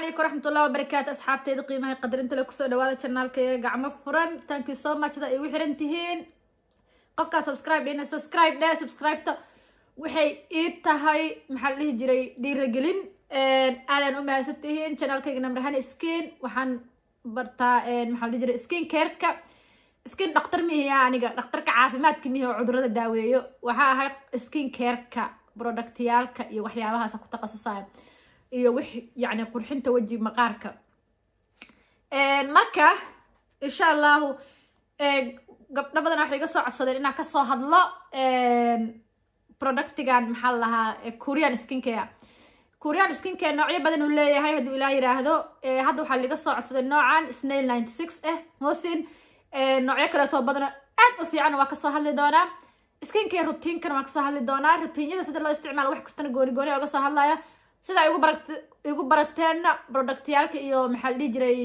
calaykum waraxmatullahi wabarakaatu asxaabteeda qiimaha qadarinta le kusoo dhawaada janaalkayga gacmo furan tanki so much da ay ugu xiran tihiin qofkaa subscribe dhina subscribe dhe subscribeta waxay ii tahay maxaa la dhihi jiray dhiiragelin aadaan u mahadsantihiin janaalkayga namrahan skin waxaan bartaa maxaa la dhihi jiray skin careka skin dhaktar mihiya aniga dhaktarka caafimaadka mihi oo cudurada daaweeyo waxaa ahay skin careka productyaalka iyo waxyaabahaasa ku takhasusaya iyo w yani qurxinta weji maqaarka marka insha allahu gabdho badan waxay iga soo codsadeen inaan kasoo hadlo productigan maxaa la lahaa korean skincare korean skincare noocyo badan uu leeyahay haduu ilaa yiraahdo hadda waxaa liga soo codsaday noocan snail ninety six ah eh, mosin noocyo kaleetoo badan aad u fiican waa kasoo hadli doonaa skincare routiinkan waa kasoo hadli doonaa rutiinyada sida loo isticmaalo wax kastana gooni gooni oga soo hadlayo sida igu bara igu barateenna productyaalka iyo maxaa la dhihi jiray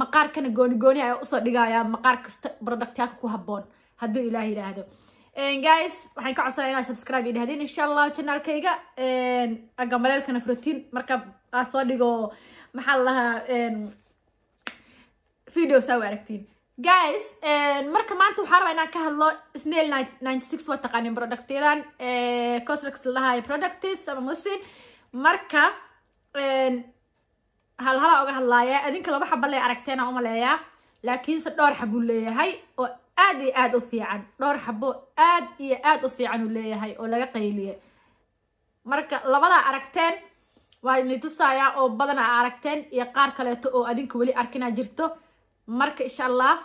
maqaarkana gooni gooni ah ay usoo dhigayaan maqaar kasta productyaalka ku habboon hadduu ilaah yidhaahdo guys waxaan ka codsanaya inaa subscribe iyo insha allah janaalkayga agamaleelkana frutiin marka aa soo dhigo maxaa la dhahaa videos u aragtiin guys eh, marka maanta waxaa rabaa inaan ka hadlo snail ninety six waa taqaanin productyadan eh, cosrex productis ama musin marka eh, halhala halaa oga hadlaaya adinka laba xaba aragteena umaleeya laakiinse dhowr xabuu leeyahay oo aad iyo aad u fiican dhowr xabo aad iyo aad u fiican u leeyahay oo laga qayliye marka labadaa aragteen waa nitusaayaa oo badan aragteen iyo qaar kaleeto oo adinka weli arkinaa jirto marka insha allah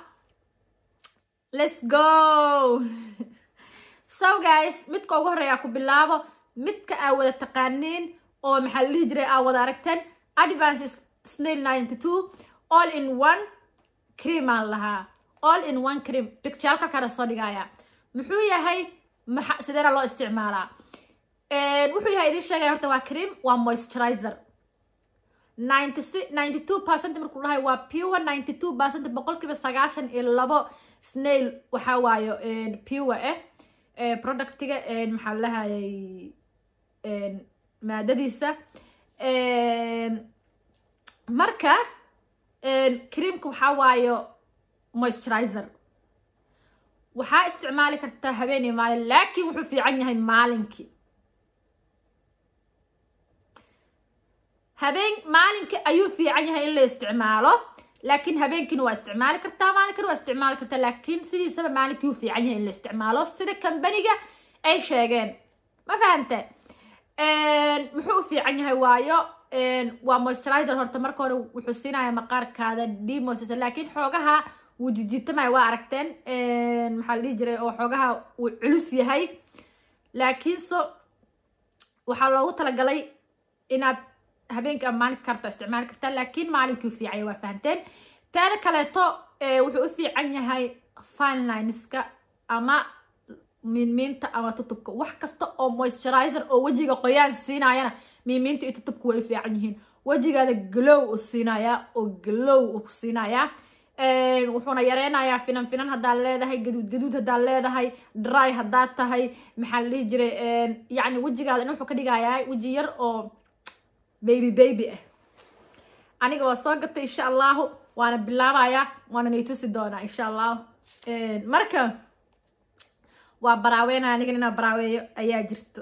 let's go so guys midka ugu horreeya ku bilaabo midka aa wada taqaaniin oo maxaa la jiray aa wada aragteen advance snail ninety two all in one cream aan lahaa all in one cream bigtaalka kale soo dhigaya muxuu yahay sideena loo isticmaalaa wuxuu yahay idin sheegaya horta waa cream waa moisturizer percent markuu dhahay waa pure ninety two percent boqol sagaashan iyo labo snail waxaa waayo pure eh productiga maxaa lahayay maadadiisa marka creamka waxaa waayo moisturizer waxaa isticmaali kartaa habeenii maalin laakiin wuxuu fiican yahay maalinkii habeen maalinka ayuu fiican yahay in la isticmaalo laakiin habeenkiina waa isticmaali kartaa maalinkana waa isticmaali kartaa laakiin sidiisaba maalinkii u fiican yahay in la isticmaalo sida kambaniga ay sheegeen ma fahamte muxuu u fiican yahay waayo waa moisturizer horta marka hore wuxuu siinaya maqaarkaada d laakiin xoogaha wuu jijitamaya waa aragteen maxaa la dhihi jiray oo xoogaha wuu culus yahay laakiin waxaa loogu talagalay inaad habeenka maalin karta isticmaali kartaa laakiin maalinkii fiicay waa fahamteen taada kaleeto wuxuu u fiican yahay finelineska ama miinmiinta ama tutubka wax kasta oo moisturizer oo wejiga qoyaan siinayana miinmiinta iyo tutubka way u fiican yihiin wejigaada glow u siinayaa oo glow u siinayaa wuxuuna yareynayaa finan finan haddaad leedahay gaduud gaduud haddaad leedahay dry haddaad tahay maxaa la dhihi jiray yacni wejigaada in wuxuu ka dhigayaa weji yar oo baby baby ah aniga waa soo gatay insha allahu waana bilaabayaa waana nay doonaa insha allahu marka waa baraaweynaya anigan inaa baraaweeyo ayaa jirto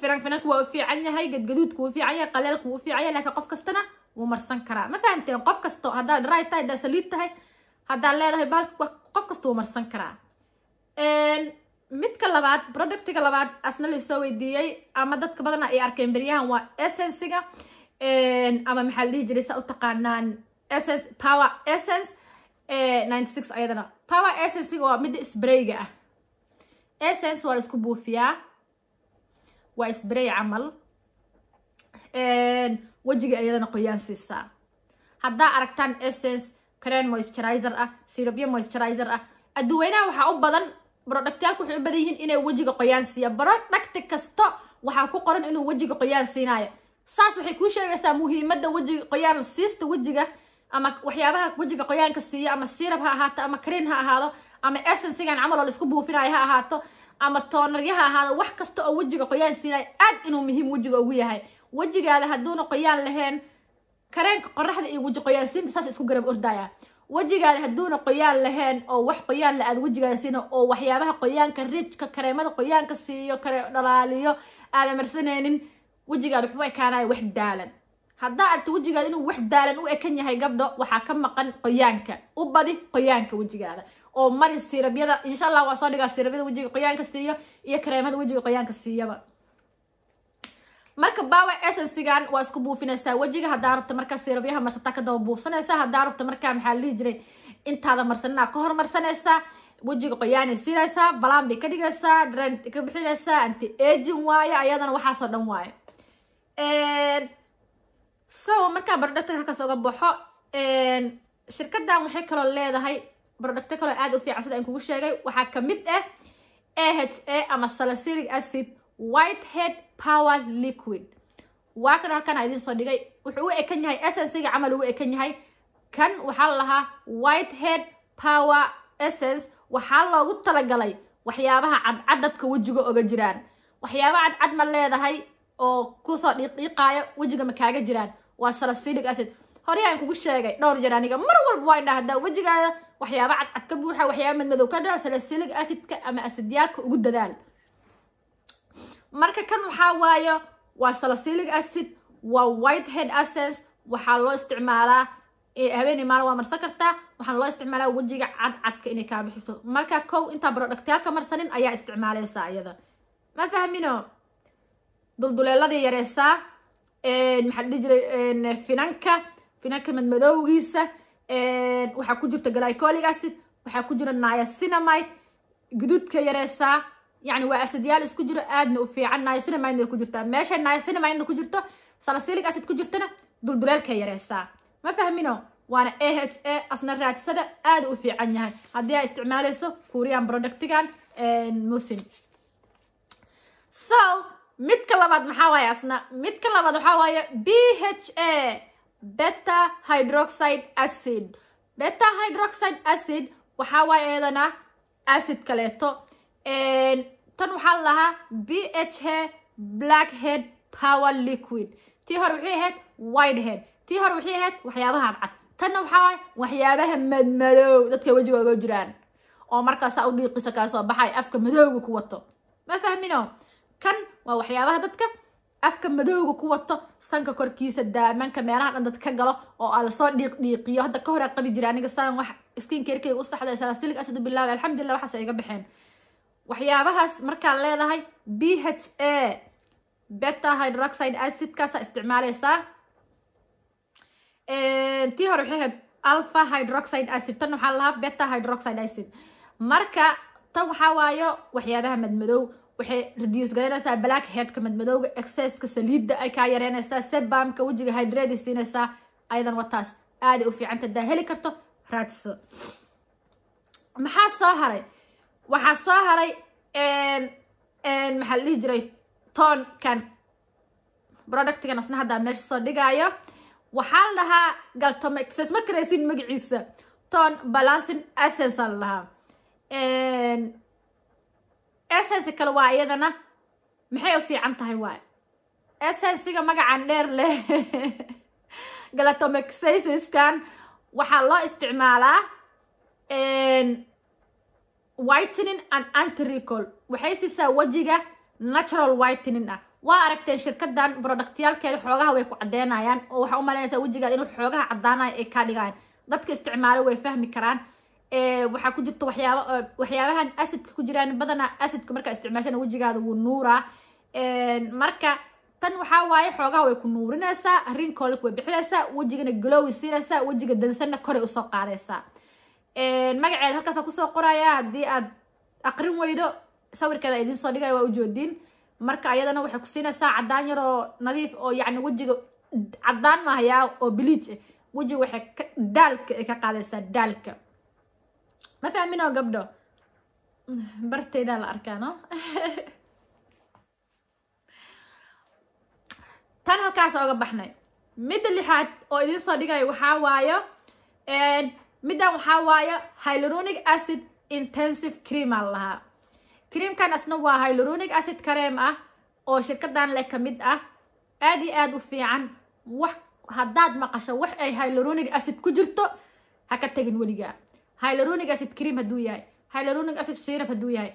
firan waa u fiican yahay gadgaduudku wuu fiican yahay qaleelku wuu fiican yahay laakiin qof kastana wuu marsan karaa ma fahamteen qof kasto haddaad dry tahay haddaad saliid tahay haddaad leedahay bahalka qof kasta wuu marsan karaa midka labaad productiga labaad asna lasoo weydiiyey ama dadka badana ay arkeen beryahan waa essensiga ama maxaa la dhihi jiray saa u taqaanaan power essence e, ninety six ayadana power essensiga waa midda sbrayga ah essence waa la isku buufiyaa waa sbray camal wejiga ayadana qoyaan siisaa haddaa aragtaan essence crane moisturizer ah syrobya moisturizer ah adduweynaha waxaa u badan barodhagtayaalku waxay u badan yihiin inay wejiga qoyaan siiya barodhagti kasta waxaa ku qoran inuu wejiga qoyaan siinayo saas waxay kuu sheegaysaa muhiimadda wejiga qoyaan siista wejiga ama waxyaabaha wejiga qoyaanka siiya ama sirab ha ahaato ama kreen ha ahaado ama essensigan camal oo laisku buufinayo ha ahaato ama toonaryo ha ahaado wax kasta oo wejiga qoyaan siinaayo aad inuu muhiim wejiga ugu yahay wejigaada hadduuna qoyaan laheen kareenka qoraxda iyo weji qoyaansiinta saas isku garab ordaya wejigaada hadduuna qoyaan laheen oo wax qoyaan la aad wejigaada siina oo waxyaabaha qoyaanka rijka kareemada qoyaanka siiyo kare dhalaaliyo aada marsanaynin wejigaada waxba ekaanaya wax daalan haddaa aragta wejigaada inuu wax daalan u ekan yahay gabdho waxaa ka maqan qoyaanka u badi qoyaanka wejigaada oo mari siirabyada insha allah waa soo dhigaa siirabyada wejiga qoyaanka siiyo iyo kareemada wejiga qoyaanka siiyaba marka baawa essensigan waa isku buufinaysaa wejiga haddaa rabta markaa siirabyaha marsataa ka daba buufsanaysaa haddaa rabta markaa maxaa la jiray intaada marsanina ka hormarsanaysaa wejiga qoyaanay siinaysaa balaan bay ka dhigaysaa dran ka bixinaysaa anti agin waayo ayadana waxaasoo dhan waayo so markaa barodhactor halkaas oga baxo shirkadan waxay kaloo leedahay barodhactor kaloo aad u fiican sida aan kugu sheegay waxaa kamid ah a h a ama salicylic acid white head power liquid waa kan halkan a soo dhigay wuxuu u ekan yahay essensiga camal ugu ekan yahay kan waxaa lahaa white head power essence waxaa loogu talagalay waxyaabaha cadcad dadka wejiga oga jiraan waxyaaba cadcad ma leedahay oo kusoo dhiiqdhiiqaaya wejiga ma kaaga jiraan waa salicylic acid horey aan kugu sheegay dhowr jeer aniga mar walba waa indhaa hadaa wejigaada waxyaaba cadcad ka buuxa waxyaaba madmadow ka dhaco salicylic acidka ama acidyaalka ugu dadaal marka kan waxaa waayo waa salicylic acid waa white head essence waxaa loo isticmaalaa habeenay maalin waa marsan kartaa waxaana loo isticmaalaa wejiga cadcadka inay kaa bixiso marka kow intaa ka marsanin ayaa isticmaaleysaa iyada ma fahmino dulduleeladii yareysaa maxaa dhihi jiray finanka finanka madmadowgiisa waxaa ku jirta glycolic acid waxaa ku jira niacinamide guduudka yareysaa يعني waa يال isku جرو aadna u عن نايسنا ما عندنا كجرتا ماشي نايسنا ما عندنا كجرتا سلسلك أسد كجرتنا دول دولال كيرسا ما فهمينو waana aha asna raadsada aad u fiican yahay haddii aa isticmaalayso korean productigan musin so midka labaad maxaa waaye asna midka labaad waxaa waaye b h a beta hydroxide acid beta hydroxide acid waxaa waaye eedana acid kaleeto tan waxaa lahaa b h h black head power liquid tii hore waxay ahayd white head tii hore waxay ahayd waxyaabaha cad tanna waxaa waxyaabaha madmadow dadka wejigooga jiraan oo markaasaa u dhiiqisa kaasoo baxay afka madowga ku wato ma fahmino kan waa waxyaabaha dadka afka madowga ku wato sanka korkiisa daamanka meelaha dhan dad ka galo oo aa lasoo dhiiqdhiiqiyo hadda ka hor qabi jira aniga saan wax skinkerkeyga u saxday saasilig asad bilaawi alxamdulilah waxaas iga baxeen waxyaabahaas markaad leedahay b h a beta hydroxide acidkaasa isticmaaleysaa tii hore waxay ahayd alpha hydroxide acid tan waxaa lahaa beta hydroxide acid marka ta waxaa waayo waxyaabaha madmadow waxay reduce garaynaysaa black headka madmadowga exceska saliidda ay kaa yareynaysaa sebamka wejiga hydradi siinaysaa ayadan wataas aaday u fiicanta hadaa heli karto raadso maxaa soo haray waxaa soo haray maxaa la jiray ton toonkan productgan asna haddaa meesha soo dhigaayo waxaa la dhahaa galtomexes ma karaysin magaciisa toon balancin essenca la dhahaa essence kale waa iyadana maxay u fiican tahay waay essensiga magacan dheer leh galatomexesiskan waxaa loo isticmaalaa whitening and antiricol waxay siisaa wejiga natural whitening ah waa aragteen shirkadan productyaalkeeda xoogaha way ku cadeynayaan oo waxaa u malaynaysaa wejigaada inuu xoogaha caddaanayo ay kaa dhigayaan dadka isticmaalo way fahmi karaan waxaa ku jirta waxyaaba waxyaabahan acidka ku jiraan badanaa acidka markaa isticmaashana wejigaada wuu nuuraa marka tan waxaa waaye xoogaha way ku nuurinaysaa rinkoolik way bixinaysaa wejigana glowi siinaysaa wejiga dansanna koray usoo qaadaysaa magaceeda halkaasa kusoo qoraya haddii aad aqrin weydo sawirkeeda idiin soo dhigaya waa ujoodiin marka ayadana waxay ku siinaysaa cadaan yaroo nadiif oo yani wejiga cadaan mahayaa oo biliij ah eh. wejiga waxay daalka ay ka qaadaysaa daalka ma fahminoo gabdho barteydaa la arkaa tan halkaas oga baxnay midda lixaad oo idiin soo dhigaya waxaa waayo middan waxaa waaye hyloronic acid intensive creaman lahaa creamkan asna waa hyloronic acid kareem ah oo shirkadan leh ka mid ah aad iyo aad u fiican wax haddaad maqasho wax ay hyloronic acid ku jirto ha ka tagin weligaa hyloronic acid cream hadduu yahay hyloronic acid sirab hadduu yahay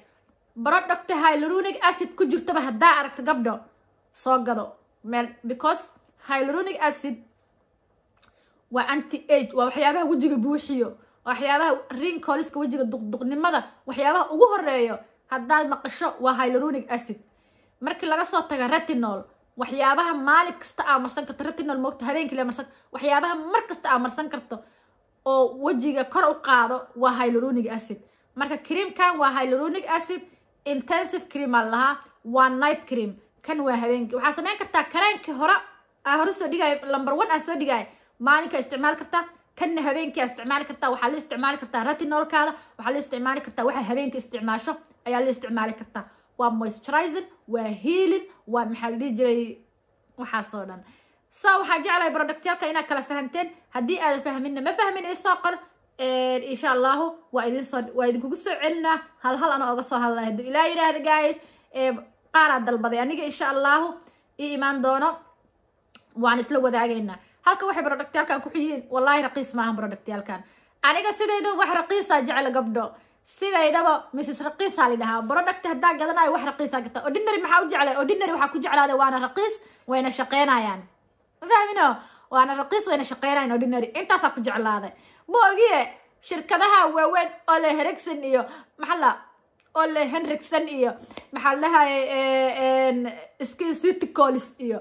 baro barodhogta hyloronic acid ku jirtoba haddaa aragto gabdho soo gado meel because hyloronic acid waa anti age waa waxyaabaha wejiga buuxiyo waxyaabaha rinkooliska wejiga duqduqnimada waxyaabaha ugu horeeyo haddaad maqasho waa hyleronic acid markii laga soo taga retinol waxyaabaha maalin kasta aa marsan karto retinol moogta habeenkii marsan waxyaabaha mar kasta aa marsan karto oo wejiga kor u qaado waa hyleronic acid marka creamkan waa hyleronic acid intensive cream aan lahaa waa night cream kan waa habeenkii waxaa samayn kartaa kareenkii hore aa hore soo dhigaayo number one aan soo dhigaayo maalinka isticmaali kartaa kanna habeenkia isticmaali kartaa waxaa la isticmaali kartaa ratinoolkaada waxaa la isticmaali kartaa waxa habeenka isticmaasho ayaa la isticmaali kartaa waa moisturizing waa healing waa maxaa la jiray waxaasoo dhan saa waxaa jeclahay productyaalka inaad kala fahamteen haddii aada fahminna ma fahmin isoo qor insha allahu waa idinsoo waa idinkugu soo celinaa halhal hal ana oga soo hadlay hadduu ilaa yidhaahda guys qaaraad dalbaday aniga insha allahu ii imaan doono waan isla wadaagaynaa halka waxay brodactyaalkan ku xunyihiin wallaahi raqiis maahan brodactyaalkan aniga sidayda wax raqiisaa jecel gabdho sidaydaba mrs raqiisaa lidhahaa brodacty haddaa gadanayo wax raqiisaa gata ordinary maxaa u jeclay ordinary waxaa ku jeclaada waana raqiis wayna shaqeynayaan ma fahmino waana raqiis wayna shaqeynayaan ordinary intaasaa ku jeclaaday ma ogiye shirkadaha waaweyn oo le iyo maxalla oo le iyo maxaa la dhahaye skin city colis iyo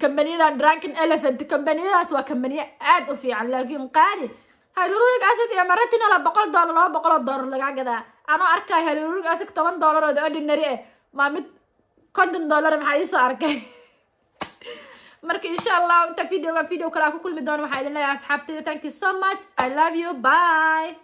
kambaniyada rankin elephant kambaniyadaas waa kambaniyo aada u fiican laakiin qaali hyaluronic acid iyo maratinala boqol dollar laba boqoloo dollar lagaa gadaa anoo arkaa hyaluronic acid toban dollar oo ordinary eh maa mid konton dollar maxaa iisoo arkay marka insha allah inta videoga video kalea ku kulmi doono waxaa idin leeyahay asxaabtayda thank you so much i love you bye